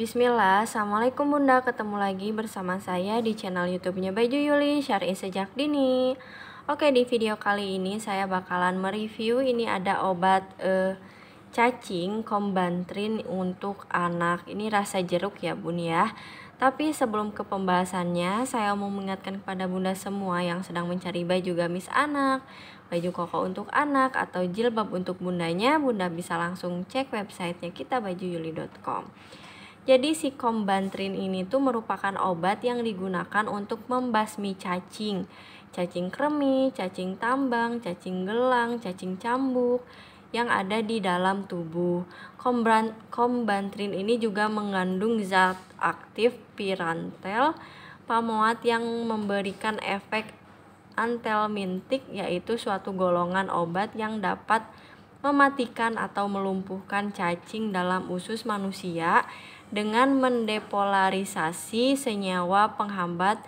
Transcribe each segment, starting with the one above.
Bismillah, Assalamualaikum Bunda, ketemu lagi bersama saya di channel YouTubenya Baju Yuli, Syari Sejak Dini. Oke, di video kali ini saya bakalan mereview ini ada obat eh, cacing kombantrin untuk anak. Ini rasa jeruk ya Bun ya. Tapi sebelum ke pembahasannya, saya mau mengingatkan kepada Bunda semua yang sedang mencari baju gamis anak, baju koko untuk anak, atau jilbab untuk bundanya, Bunda bisa langsung cek websitenya kita bajuyuli.com. Jadi si kombantrin ini tuh merupakan obat yang digunakan untuk membasmi cacing. Cacing kremi, cacing tambang, cacing gelang, cacing cambuk yang ada di dalam tubuh. Kombran, kombantrin ini juga mengandung zat aktif pirantel pamoat yang memberikan efek antelmintik yaitu suatu golongan obat yang dapat mematikan atau melumpuhkan cacing dalam usus manusia dengan mendepolarisasi senyawa penghambat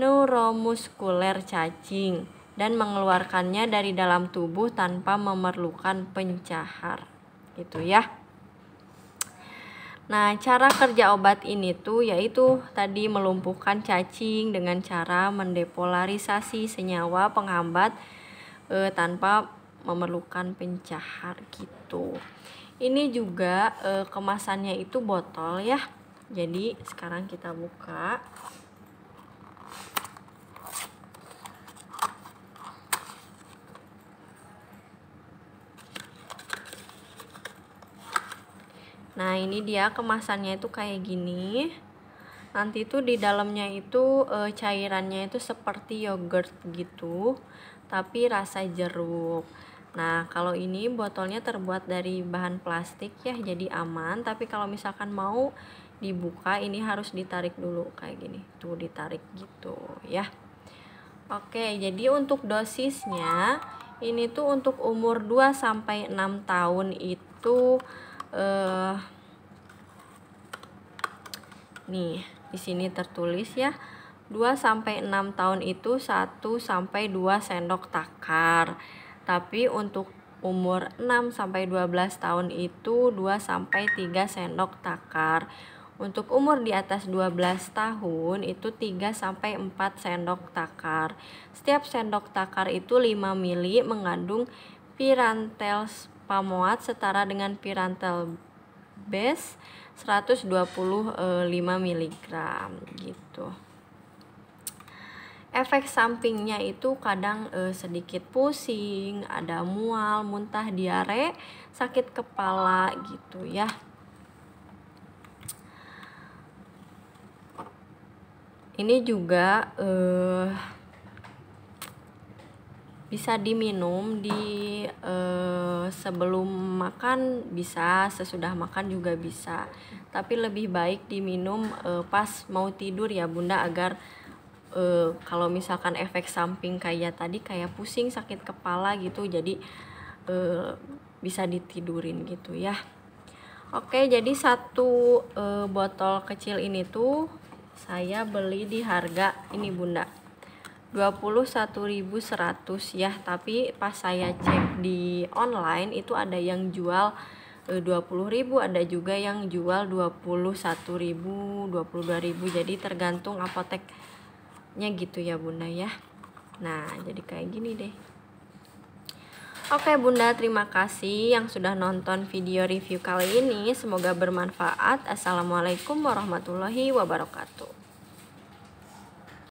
neuromuskuler cacing dan mengeluarkannya dari dalam tubuh tanpa memerlukan pencahar. Gitu ya. Nah, cara kerja obat ini tuh yaitu tadi melumpuhkan cacing dengan cara mendepolarisasi senyawa penghambat eh, tanpa memerlukan pencahar gitu. Ini juga e, kemasannya itu botol ya. Jadi sekarang kita buka. Nah, ini dia kemasannya itu kayak gini. Nanti tuh di dalamnya itu e, cairannya itu seperti yogurt gitu, tapi rasa jeruk. Nah, kalau ini botolnya terbuat dari bahan plastik ya, jadi aman. Tapi kalau misalkan mau dibuka, ini harus ditarik dulu kayak gini. Tuh ditarik gitu ya. Oke, jadi untuk dosisnya ini tuh untuk umur 2 sampai 6 tahun itu eh nih, di sini tertulis ya. 2 sampai 6 tahun itu 1 sampai 2 sendok takar. Tapi untuk umur 6 sampai 12 tahun itu 2 sampai 3 sendok takar. Untuk umur di atas 12 tahun itu 3 sampai 4 sendok takar. Setiap sendok takar itu 5 mili mengandung pirantel pamoat setara dengan pirantel base 125 eh, mg gitu efek sampingnya itu kadang eh, sedikit pusing, ada mual, muntah, diare, sakit kepala gitu ya. Ini juga eh, bisa diminum di eh, sebelum makan bisa sesudah makan juga bisa tapi lebih baik diminum eh, pas mau tidur ya bunda agar uh, kalau misalkan efek samping kayak tadi kayak pusing sakit kepala gitu jadi uh, bisa ditidurin gitu ya oke jadi satu uh, botol kecil ini tuh saya beli di harga ini bunda 21.100 ya tapi pas saya cek di online itu ada yang jual 20.000 ada juga yang jual 21.000 22.000 jadi tergantung apotek nya gitu ya bunda ya nah jadi kayak gini deh Oke Bunda, terima kasih yang sudah nonton video review kali ini. Semoga bermanfaat. Assalamualaikum warahmatullahi wabarakatuh.